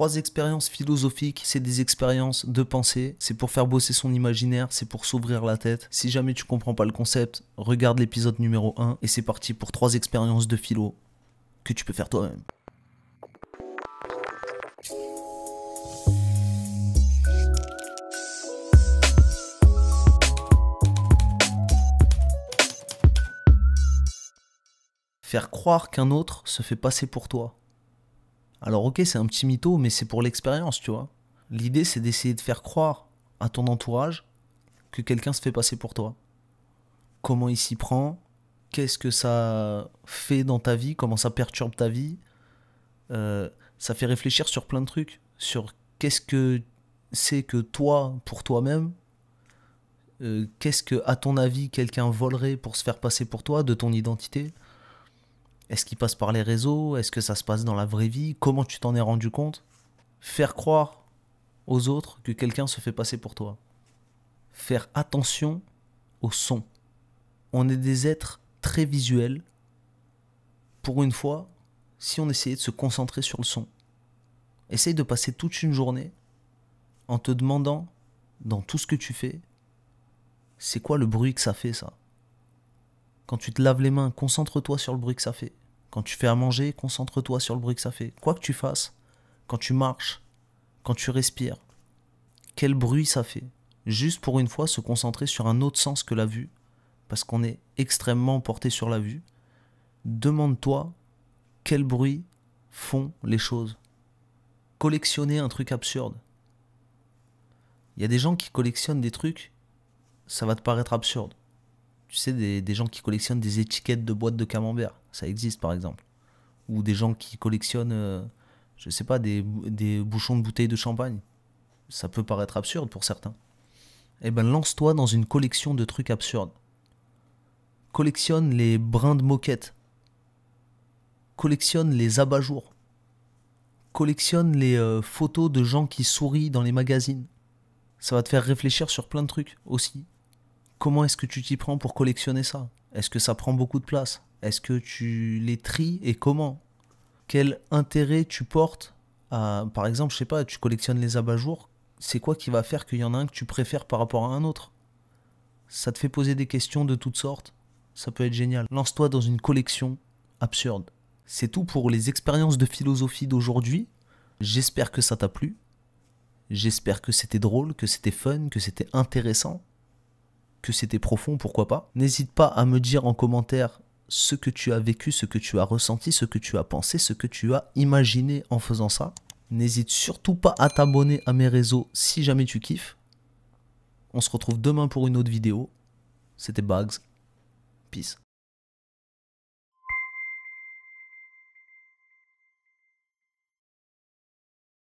trois expériences philosophiques, c'est des expériences de pensée, c'est pour faire bosser son imaginaire, c'est pour s'ouvrir la tête. Si jamais tu comprends pas le concept, regarde l'épisode numéro 1 et c'est parti pour trois expériences de philo que tu peux faire toi-même. Faire croire qu'un autre se fait passer pour toi. Alors ok, c'est un petit mytho, mais c'est pour l'expérience, tu vois. L'idée, c'est d'essayer de faire croire à ton entourage que quelqu'un se fait passer pour toi. Comment il s'y prend, qu'est-ce que ça fait dans ta vie, comment ça perturbe ta vie. Euh, ça fait réfléchir sur plein de trucs, sur qu'est-ce que c'est que toi pour toi-même, euh, qu'est-ce que, à ton avis, quelqu'un volerait pour se faire passer pour toi de ton identité. Est-ce qu'il passe par les réseaux Est-ce que ça se passe dans la vraie vie Comment tu t'en es rendu compte Faire croire aux autres que quelqu'un se fait passer pour toi. Faire attention au son. On est des êtres très visuels. Pour une fois, si on essayait de se concentrer sur le son, essaye de passer toute une journée en te demandant, dans tout ce que tu fais, c'est quoi le bruit que ça fait ça quand tu te laves les mains, concentre-toi sur le bruit que ça fait. Quand tu fais à manger, concentre-toi sur le bruit que ça fait. Quoi que tu fasses, quand tu marches, quand tu respires, quel bruit ça fait. Juste pour une fois se concentrer sur un autre sens que la vue, parce qu'on est extrêmement porté sur la vue. Demande-toi quel bruit font les choses. Collectionner un truc absurde. Il y a des gens qui collectionnent des trucs, ça va te paraître absurde tu sais, des, gens qui collectionnent des étiquettes de boîtes de camembert. Ça existe, par exemple. Ou des gens qui collectionnent, je euh, je sais pas, des, bouchons de bouteilles de champagne. Ça peut paraître absurde pour certains. Eh ben, lance-toi dans une collection de trucs absurdes. Collectionne les brins de moquette. Collectionne les abat-jours. Collectionne les euh, photos de gens qui sourient dans les magazines. Ça va te faire réfléchir sur plein de trucs aussi comment est-ce que tu t'y prends pour collectionner ça Est-ce que ça prend beaucoup de place Est-ce que tu les tries et comment Quel intérêt tu portes à, par exemple, je sais pas, tu collectionnes les abat-jours, c'est quoi qui va faire qu'il y en a un que tu préfères par rapport à un autre Ça te fait poser des questions de toutes sortes, ça peut être génial. Lance-toi dans une collection absurde. C'est tout pour les expériences de philosophie d'aujourd'hui. J'espère que ça t'a plu. J'espère que c'était drôle, que c'était fun, que c'était intéressant que c'était profond, pourquoi pas. N'hésite pas à me dire en commentaire ce que tu as vécu, ce que tu as ressenti, ce que tu as pensé, ce que tu as imaginé en faisant ça. N'hésite surtout pas à t'abonner à mes réseaux si jamais tu kiffes. On se retrouve demain pour une autre vidéo. C'était Bugs. Peace.